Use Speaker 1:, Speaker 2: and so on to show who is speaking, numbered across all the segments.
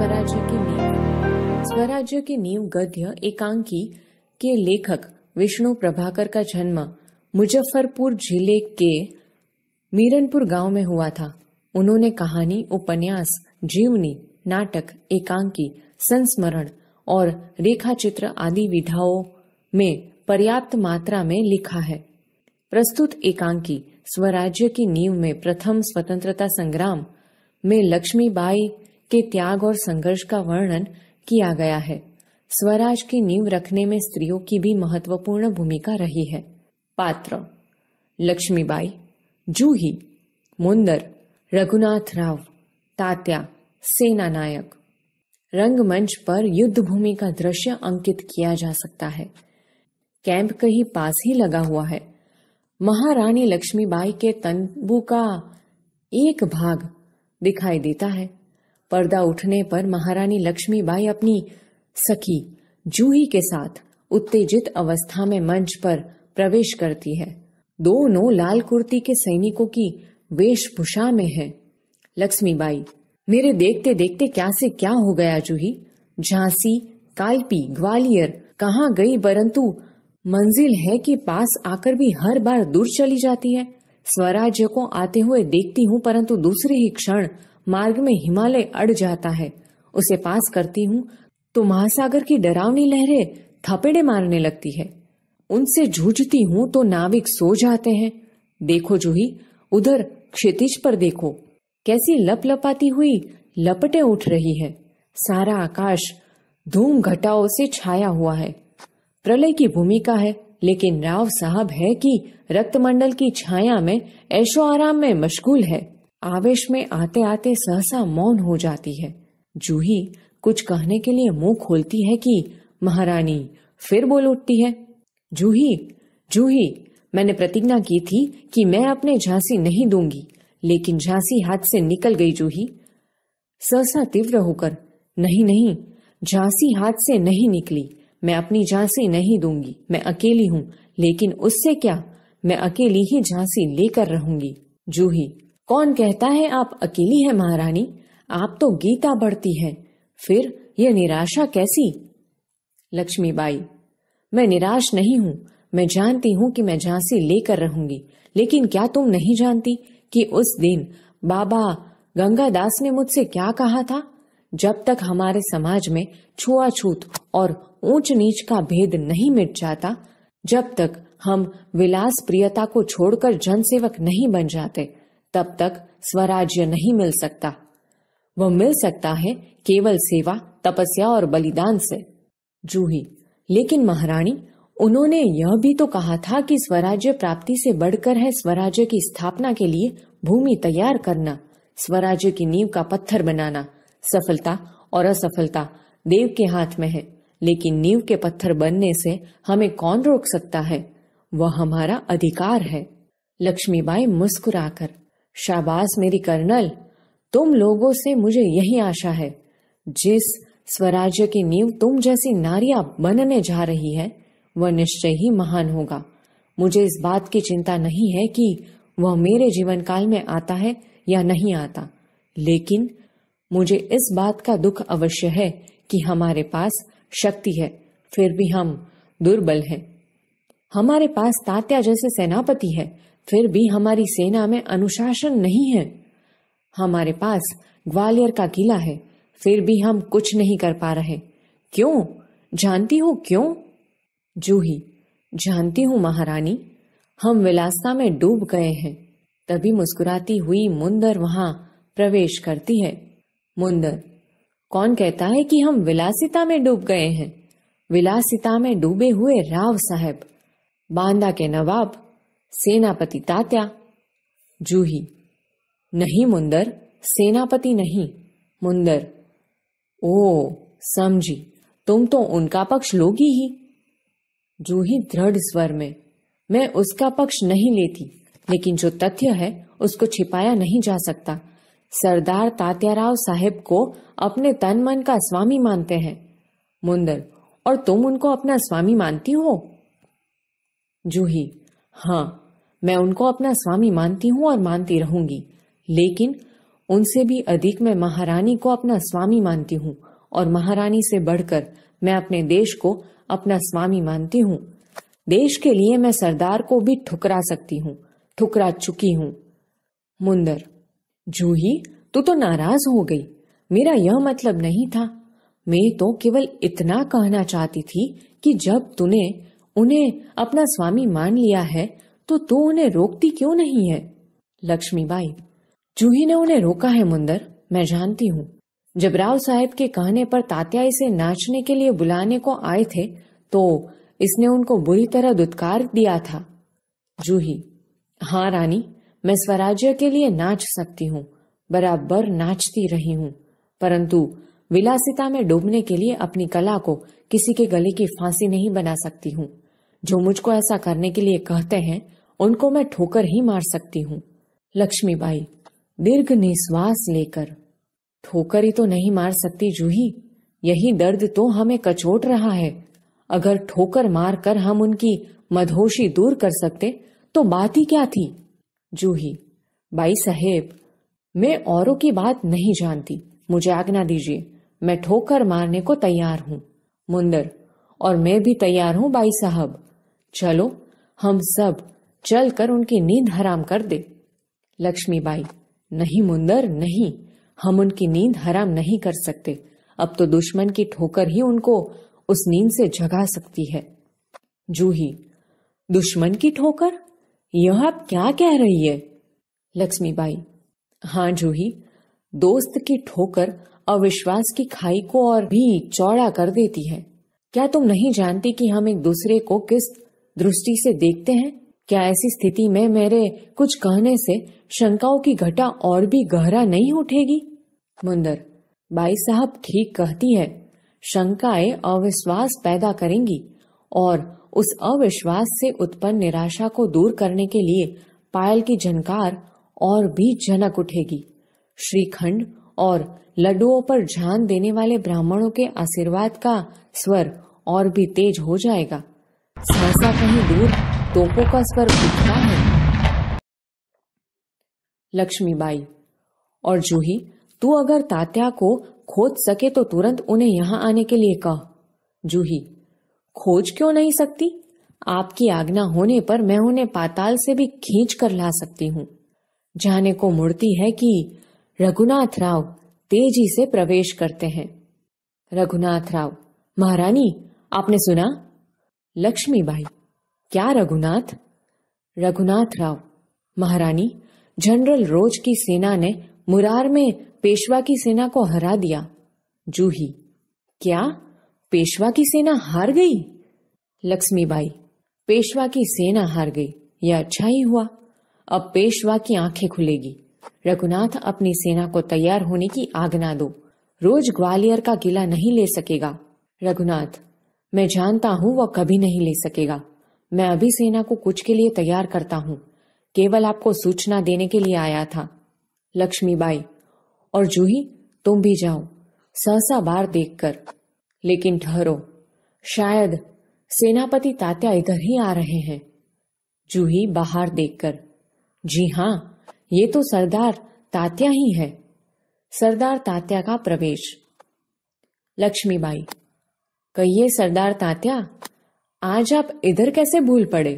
Speaker 1: स्वराज्य की नींव स्वराज्य की नींव गद्य एकांकी के लेखक विष्णु प्रभाकर का जन्म मुजफ्फरपुर जिले के मीरनपुर गांव में हुआ था उन्होंने कहानी उपन्यास जीवनी नाटक एकांकी संस्मरण और रेखाचित्र आदि विधाओं में पर्याप्त मात्रा में लिखा है प्रस्तुत एकांकी स्वराज्य की नींव में प्रथम स्वतंत्रता संग्राम में लक्ष्मीबाई के त्याग और संघर्ष का वर्णन किया गया है स्वराज की नींव रखने में स्त्रियों की भी महत्वपूर्ण भूमिका रही है पात्र लक्ष्मीबाई जूही मुंदर रघुनाथ राव तात्या सेना नायक रंगमंच पर युद्ध भूमि का दृश्य अंकित किया जा सकता है कैंप कहीं पास ही लगा हुआ है महारानी लक्ष्मीबाई के तंबू का एक भाग दिखाई देता है पर्दा उठने पर महारानी लक्ष्मीबाई अपनी सखी जूही के साथ उत्तेजित अवस्था में मंच पर प्रवेश करती है दोनों लाल कुर्ती के सैनिकों की वेशभूषा में है लक्ष्मीबाई मेरे देखते देखते क्या से क्या हो गया जूही झांसी कालपी ग्वालियर कहा गई परंतु मंजिल है कि पास आकर भी हर बार दूर चली जाती है स्वराज्य को आते हुए देखती हूँ परंतु दूसरे ही क्षण मार्ग में हिमालय अड़ जाता है उसे पास करती हूँ तो महासागर की डरावनी लहरें थपेड़े मारने लगती है उनसे जूझती हूँ तो नाविक सो जाते हैं देखो जूही उधर क्षितिज पर देखो कैसी लप लपाती हुई लपटे उठ रही है सारा आकाश धूम घटाओं से छाया हुआ है प्रलय की भूमिका है लेकिन राव साहब है कि रक्तमंडल की छाया में ऐशो आराम में मशगूल है आवेश में आते आते सहसा मौन हो जाती है जूही कुछ कहने के लिए मुंह खोलती है कि महारानी फिर बोल उठती है जूही जूही मैंने प्रतिज्ञा की थी कि मैं अपने झांसी नहीं दूंगी लेकिन झांसी हाथ से निकल गई जूही सहसा तीव्र होकर नहीं नहीं झांसी हाथ से नहीं निकली मैं अपनी झांसी नहीं दूंगी मैं अकेली हूं लेकिन उससे क्या मैं अकेली ही झांसी लेकर रहूंगी जूही कौन कहता है आप अकेली हैं महारानी आप तो गीता बढ़ती हैं फिर यह निराशा कैसी लक्ष्मीबाई मैं निराश नहीं हूं मैं जानती हूं कि मैं झांसी लेकर रहूंगी लेकिन क्या तुम नहीं जानती कि उस दिन बाबा गंगादास ने मुझसे क्या कहा था जब तक हमारे समाज में छुआछूत और ऊंच नीच का भेद नहीं मिट जाता जब तक हम विलास प्रियता को छोड़कर जनसेवक नहीं बन जाते तब तक स्वराज्य नहीं मिल सकता वह मिल सकता है केवल सेवा तपस्या और बलिदान से जूही लेकिन महारानी उन्होंने यह भी तो कहा था कि स्वराज्य प्राप्ति से बढ़कर है स्वराज्य की स्थापना के लिए भूमि तैयार करना स्वराज्य की नींव का पत्थर बनाना सफलता और असफलता देव के हाथ में है लेकिन नींव के पत्थर बनने से हमें कौन रोक सकता है वह हमारा अधिकार है लक्ष्मीबाई मुस्कुराकर शाबाश मेरी कर्नल तुम लोगों से मुझे यही आशा है जिस स्वराज्य की नींव तुम जैसी नारिया बनने जा रही है वह निश्चय ही महान होगा मुझे इस बात की चिंता नहीं है कि वह मेरे जीवन काल में आता है या नहीं आता लेकिन मुझे इस बात का दुख अवश्य है कि हमारे पास शक्ति है फिर भी हम दुर्बल हैं हमारे पास तात्या जैसे सेनापति है फिर भी हमारी सेना में अनुशासन नहीं है हमारे पास ग्वालियर का किला है फिर भी हम कुछ नहीं कर पा रहे क्यों जानती हो क्यों जूही जानती हूं महारानी हम विलासता में डूब गए हैं तभी मुस्कुराती हुई मुंदर वहां प्रवेश करती है मुंदर कौन कहता है कि हम विलासिता में डूब गए हैं विलासिता में डूबे हुए राव साहब बांदा के नवाब सेनापति तात्या जूही नहीं मुंदर सेनापति नहीं मुंदर ओ समझी तुम तो उनका पक्ष लोगी ही जूही दृढ़ स्वर में मैं उसका पक्ष नहीं लेती लेकिन जो तथ्य है उसको छिपाया नहीं जा सकता सरदार तात्याराव साहेब को अपने तन मन का स्वामी मानते हैं मुंदर और तुम उनको अपना स्वामी मानती हो जूही हाँ मैं उनको अपना स्वामी मानती हूँ और मानती रहूंगी लेकिन उनसे भी अधिक मैं महारानी को अपना स्वामी मानती हूँ और महारानी से बढ़कर मैं अपने देश को अपना स्वामी मानती हूँ देश के लिए मैं सरदार को भी ठुकरा सकती हूँ ठुकरा चुकी हूँ मुंदर जूही तू तो नाराज हो गई मेरा यह मतलब नहीं था मैं तो केवल इतना कहना चाहती थी कि जब तूने उन्हें अपना स्वामी मान लिया है तो तू उन्हें रोकती क्यों नहीं है लक्ष्मीबाई जूही ने उन्हें रोका है मुंदर मैं जानती हूँ जब राव साहेब के कहने पर तात्या इसे नाचने के लिए बुलाने को आए थे तो इसने उनको बुरी तरह दुत्कार दिया था जूही हाँ रानी मैं स्वराज्य के लिए नाच सकती हूँ बराबर नाचती रही हूँ परंतु विलासिता में डूबने के लिए अपनी कला को किसी के गले की फांसी नहीं बना सकती हूँ जो मुझको ऐसा करने के लिए कहते हैं उनको मैं ठोकर ही मार सकती हूँ लक्ष्मीबाई दीर्घ निश्वास लेकर ठोकर ही तो नहीं मार सकती जूही यही दर्द तो हमें कचोट रहा है अगर ठोकर मार कर हम उनकी मधोशी दूर कर सकते तो बात ही क्या थी जूही बाई साहेब मैं औरों की बात नहीं जानती मुझे आज्ञा दीजिए मैं ठोकर मारने को तैयार हूँ मुंदर और मैं भी तैयार हूँ बाई साहब चलो हम सब चल कर उनकी नींद हराम कर दे लक्ष्मीबाई नहीं मुंदर नहीं हम उनकी नींद हराम नहीं कर सकते अब तो दुश्मन की ठोकर ही उनको उस नींद से जगा सकती है जूही दुश्मन की ठोकर यह आप क्या कह रही है लक्ष्मीबाई हाँ जूही दोस्त की ठोकर अविश्वास की खाई को और भी चौड़ा कर देती है क्या तुम नहीं जानती कि हम एक दूसरे को किस दृष्टि से देखते हैं क्या ऐसी स्थिति में मेरे कुछ कहने से शंकाओं की घटा और भी गहरा नहीं उठेगी मुंदर बाई साहब ठीक कहती है शंकाएं अविश्वास पैदा करेंगी और उस अविश्वास से उत्पन्न निराशा को दूर करने के लिए पायल की झनकार और भी जनक उठेगी श्रीखंड और लड्डुओं पर ध्यान देने वाले ब्राह्मणों के आशीर्वाद का स्वर और भी तेज हो जाएगा सहसा कहीं दूर तोपों का स्वर उठता है लक्ष्मीबाई और जूही तू अगर तात्या को खोज सके तो तुरंत उन्हें यहां आने के लिए कह जूही खोज क्यों नहीं सकती आपकी आज्ञा होने पर मैं उन्हें पाताल से भी खींच कर ला सकती हूँ जाने को मुड़ती है कि रघुनाथ राव तेजी से प्रवेश करते हैं रघुनाथ राव महारानी आपने सुना लक्ष्मीबाई क्या रघुनाथ रघुनाथ राव महारानी जनरल रोज की सेना ने मुरार में पेशवा की सेना को हरा दिया जूही क्या पेशवा की सेना हार गई लक्ष्मीबाई पेशवा की सेना हार गई यह अच्छा ही हुआ अब पेशवा की आंखें खुलेगी रघुनाथ अपनी सेना को तैयार होने की आज्ञा दो रोज ग्वालियर का किला नहीं ले सकेगा रघुनाथ मैं जानता हूं वह कभी नहीं ले सकेगा मैं अभी सेना को कुछ के लिए तैयार करता हूं केवल आपको सूचना देने के लिए आया था लक्ष्मीबाई और जूही तुम भी जाओ सहसा बार देखकर लेकिन ठहरो शायद सेनापति तात्या इधर ही आ रहे हैं जूही बाहर देखकर जी हां ये तो सरदार तात्या ही है सरदार तात्या का प्रवेश लक्ष्मीबाई कहिए सरदार तात्या आज आप इधर कैसे भूल पड़े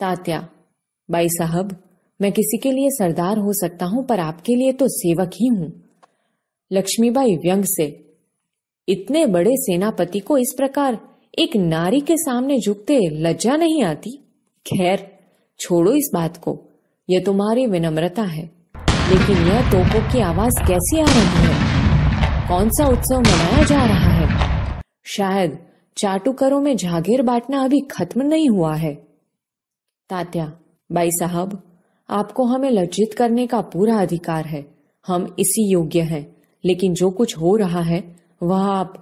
Speaker 1: तात्या बाई साहब मैं किसी के लिए सरदार हो सकता हूं पर आपके लिए तो सेवक ही हूं लक्ष्मीबाई व्यंग से इतने बड़े सेनापति को इस प्रकार एक नारी के सामने झुकते लज्जा नहीं आती खैर छोड़ो इस बात को यह तुम्हारी विनम्रता है लेकिन यह तोपों की आवाज कैसी आ रही है कौन सा उत्सव मनाया जा रहा है शायद चाटुकरों में जागीर बांटना अभी खत्म नहीं हुआ है तात्या बाई साहब आपको हमें लज्जित करने का पूरा अधिकार है हम इसी योग्य हैं लेकिन जो कुछ हो रहा है वह आप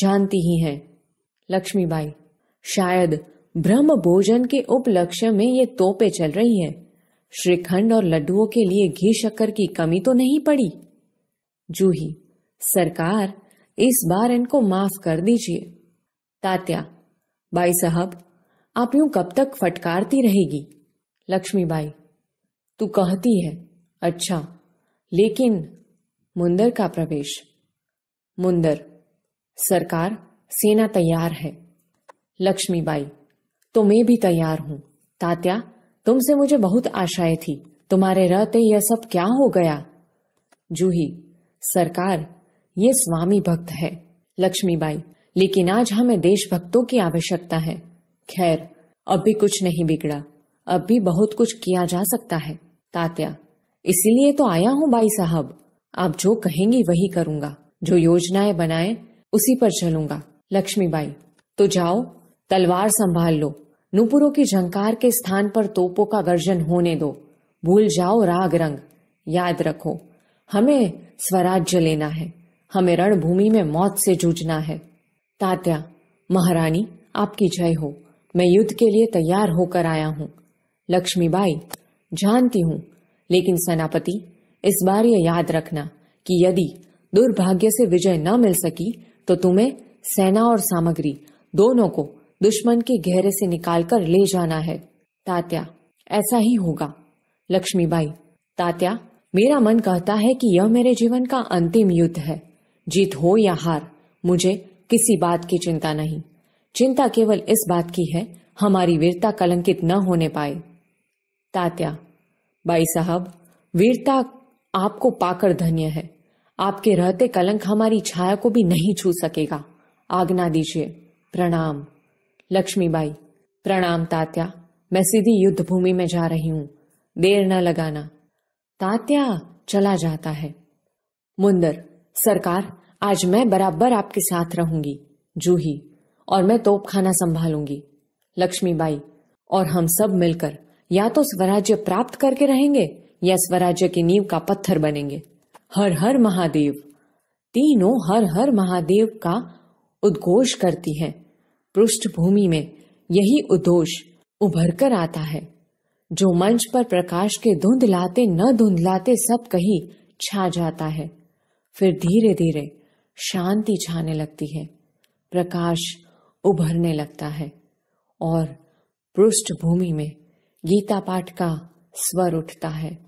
Speaker 1: जानती ही हैं लक्ष्मीबाई शायद ब्रह्म भोजन के उपलक्ष्य में ये तोपे चल रही हैं श्रीखंड और लड्डुओं के लिए घी शक्कर की कमी तो नहीं पड़ी जूही सरकार इस बार इनको माफ कर दीजिए तात्या बाई साहब आप यूं कब तक फटकारती रहेगी लक्ष्मी बाई तू कहती है अच्छा लेकिन मुंदर का प्रवेश मुंदर सरकार सेना तैयार है बाई तो मैं भी तैयार हूं तात्या तुमसे मुझे बहुत आशाएं थी तुम्हारे रहते यह सब क्या हो गया जूही सरकार ये स्वामी भक्त है लक्ष्मीबाई लेकिन आज हमें देशभक्तों की आवश्यकता है खैर अब भी कुछ नहीं बिगड़ा अब भी बहुत कुछ किया जा सकता है तात्या इसीलिए तो आया हूँ बाई साहब आप जो कहेंगी वही करूंगा जो योजनाएं बनाए उसी पर चलूंगा लक्ष्मीबाई तो जाओ तलवार संभाल लो नुपुरों की झंकार के स्थान पर तोपों का गर्जन होने दो भूल जाओ राग रंग याद रखो हमें स्वराज्य लेना है हमें रणभूमि में मौत से जूझना है तात्या महारानी आपकी जय हो मैं युद्ध के लिए तैयार होकर आया हूँ लक्ष्मीबाई जानती हूँ लेकिन सेनापति इस बार यह याद रखना कि यदि दुर्भाग्य से विजय न मिल सकी तो तुम्हें सेना और सामग्री दोनों को दुश्मन के घेरे से निकालकर ले जाना है तात्या ऐसा ही होगा लक्ष्मीबाई तात्या मेरा मन कहता है कि यह मेरे जीवन का अंतिम युद्ध है जीत हो या हार मुझे किसी बात की चिंता नहीं चिंता केवल इस बात की है हमारी वीरता कलंकित न होने पाए तात्या बाई साहब वीरता आपको पाकर धन्य है आपके रहते कलंक हमारी छाया को भी नहीं छू सकेगा आज्ञा दीजिए प्रणाम लक्ष्मीबाई प्रणाम तात्या मैं सीधी युद्ध भूमि में जा रही हूं देर न लगाना तात्या चला जाता है मुंदर सरकार आज मैं बराबर आपके साथ रहूंगी जूही और मैं तोपखाना संभालूंगी लक्ष्मीबाई और हम सब मिलकर या तो स्वराज्य प्राप्त करके रहेंगे या स्वराज्य की नींव का पत्थर बनेंगे हर हर महादेव तीनों हर हर महादेव का उद्घोष करती है पृष्ठभूमि में यही उद्घोष उभर कर आता है जो मंच पर प्रकाश के धुंधलाते न धुंधलाते सब कहीं छा जाता है फिर धीरे धीरे शांति छाने लगती है प्रकाश उभरने लगता है और पृष्ठभूमि में गीता पाठ का स्वर उठता है